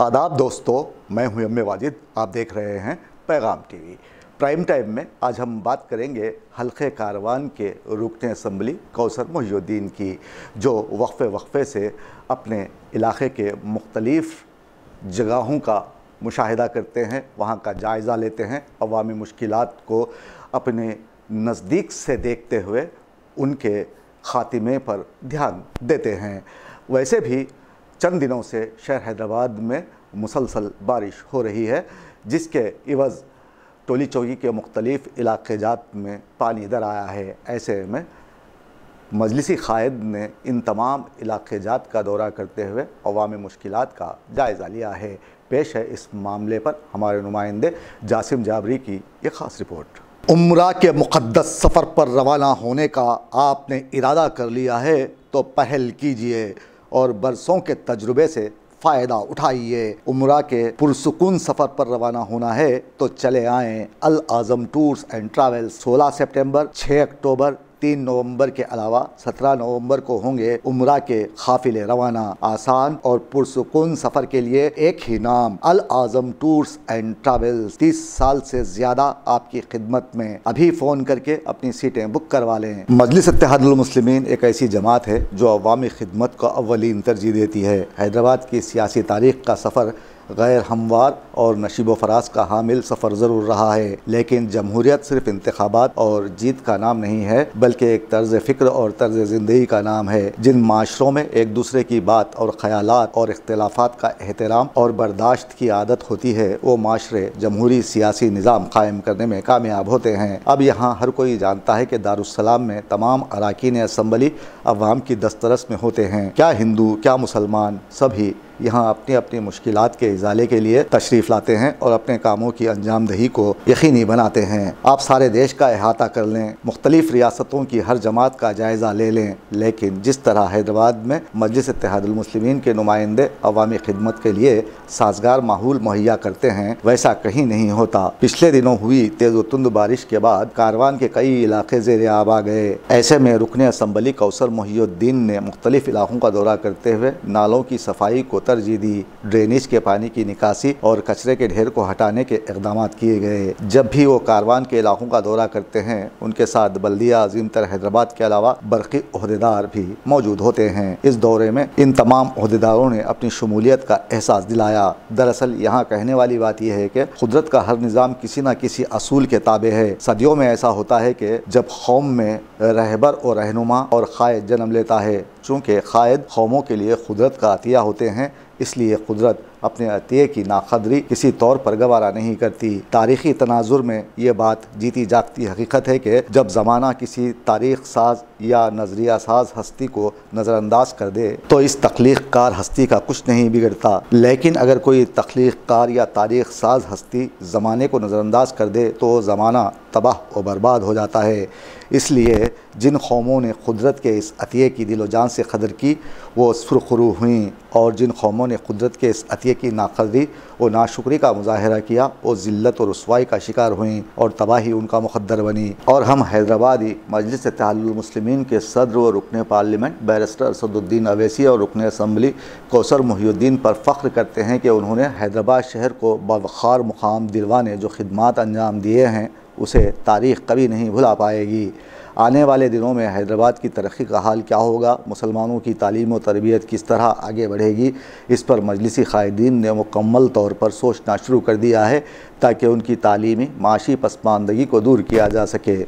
आदाब दोस्तों मैं हूं यम्य वाजिद आप देख रहे हैं पैगाम टीवी प्राइम टाइम में आज हम बात करेंगे हल्के कारवान के रुकने असम्बली कौसर मोहुद्दीन की जो वक्फ़े वक्फ़े से अपने इलाके के मुख्तलिफ़ जगहों का मुशाहिदा करते हैं वहाँ का जायज़ा लेते हैं अवामी मुश्किल को अपने नज़दीक से देखते हुए उनके ख़ात्मे पर ध्यान देते हैं वैसे भी चंद दिनों से शहर हैदराबाद में मुसलसल बारिश हो रही है जिसके इवज टोली चौकी के मुख्तलिफ़ इलाके जात में पानी दर आया है ऐसे में मजलिसी कायद ने इन तमाम इलाके जात का दौरा करते हुए अवामी मुश्किल का जायज़ा लिया है पेश है इस मामले पर हमारे नुमाइंदे जासिम जाबरी की एक ख़ास रिपोर्ट उम्रा के मुक़दस सफ़र पर रवाना होने का आपने इरादा कर लिया है तो पहल कीजिए और बरसों के तजुर्बे से फ़ायदा उठाइए उम्र के पुरसकून सफ़र पर रवाना होना है तो चले आएँ Al Azam tours and travels 16 सितंबर 6 अक्टूबर तीन नवंबर के अलावा सत्रह नवंबर को होंगे उम्र के काफिले रवाना आसान और पुरसकून सफर के लिए एक ही नाम Al Azam tours and travels तीस साल से ज्यादा आपकी खिदमत में अभी फोन करके अपनी सीटें बुक करवा लें मजलिस मुस्लिम एक ऐसी जमात है जो अवामी खिदमत को अवली तरजीह देती है हैदराबाद की सियासी तारीख का सफ़र गैर हमवार और नशीब फराज का हामिल सफ़र ज़रूर रहा है लेकिन जमहूरियत सिर्फ इंतबात और जीत का नाम नहीं है बल्कि एक तर्ज फ़िक्र और तर्ज ज़िंदगी का नाम है जिन माशरों में एक दूसरे की बात और ख्याल और अख्तिलाफ़ का एहतराम और बर्दाश्त की आदत होती है वो माशरे जमहूरी सियासी निज़ाम कायम करने में कामयाब होते हैं अब यहाँ हर कोई जानता है कि दारुसलाम में तमाम अरकान असम्बली अवाम की दस्तरस में होते हैं क्या हिंदू क्या मुसलमान सभी यहाँ अपनी अपनी मुश्किल के इजाले के लिए तशरीफ़ लाते हैं और अपने कामों की अंजाम दही को यकीनी बनाते हैं आप सारे देश का अहाता कर लें मुख्तलिफ रियासतों की हर जमात का जायज़ा ले लें लेकिन जिस तरह हैदराबाद में मजलिस इतिहादमसलिमिन के नुमाइंदे अवामी खिदमत के लिए साजगार माहौल मुहैया करते हैं वैसा कहीं नहीं होता पिछले दिनों हुई तेज़ तुंद बारिश के बाद कारवान के कई इलाके जेर आब आ गए ऐसे में रुकने असम्बली कौसर मुहियुद्दीन ने मुख्तलिफ इलाकों का दौरा करते हुए नालों की सफाई को जी दी ड्रेनेज के पानी की निकासी और कचरे के ढेर को हटाने के इकदाम किए गए जब भी वो कारवान के इलाकों का दौरा करते हैं उनके साथ बल्दिया तर हैदराबाद के अलावा बरकीदार अहदेदार भी मौजूद होते हैं इस दौरे में इन तमाम अहदेदारों ने अपनी शमूलियत का एहसास दिलाया दरअसल यहाँ कहने वाली बात यह है की कुदरत का हर निज़ाम किसी न किसी असूल के ताबे है सदियों में ऐसा होता है की जब कौम में रहबर और रहनुमा और खाय जन्म लेता है चूँकि क़ायद कौमों के लिए कुदरत का अतिया होते हैं इसलिए कुदरत अपने अतिये की नाकदरी किसी तौर पर गवारा नहीं करती तारीखी तनाजुर में ये बात जीती जागती हकीकत है कि जब ज़माना किसी तारीख साज या नज़रिया साज हस्ती को नज़रअंदाज कर दे तो इस तख्लीक कार हस्ती का कुछ नहीं बिगड़ता लेकिन अगर कोई तख्लीक कार या तारीख साज हस्ती ज़माने को नज़रअंदाज कर दे तो ज़माना तबाह व बर्बाद हो जाता है इसलिए जिन कौमों ने कुदरत के इस अतिये की दिलोजान से कदर की वो सुरखरू हुई और जिन कौमों ने कुदरत के इस अतिये नतीजे की नाकदी और नाशुक्री का मुजाहरा किया और ज़िल्त और रसवाई का शिकार हुई और तबाही उनका मुकदर बनी और हम हैदराबादी मजलिस तहालमसलिमिन के सदर और रुकन पार्लियामेंट बैरिस्टर असदुद्दीन अवैसी और रुकन असम्बली कौसर मुहीद्दीन पर फ़ख्र करते हैं कि उन्होंने हैदराबाद शहर को बवखार मुकाम दिलवाने जो खदमात अंजाम दिए हैं उसे तारीख कभी नहीं भुला पाएगी आने वाले दिनों में हैदराबाद की तरक्की का हाल क्या होगा मुसलमानों की तालीम और तरबियत किस तरह आगे बढ़ेगी इस पर मजलिसी क़ायदीन ने मुकम्मल तौर पर सोचना शुरू कर दिया है ताकि उनकी तालीमी माशी पसमानदगी को दूर किया जा सके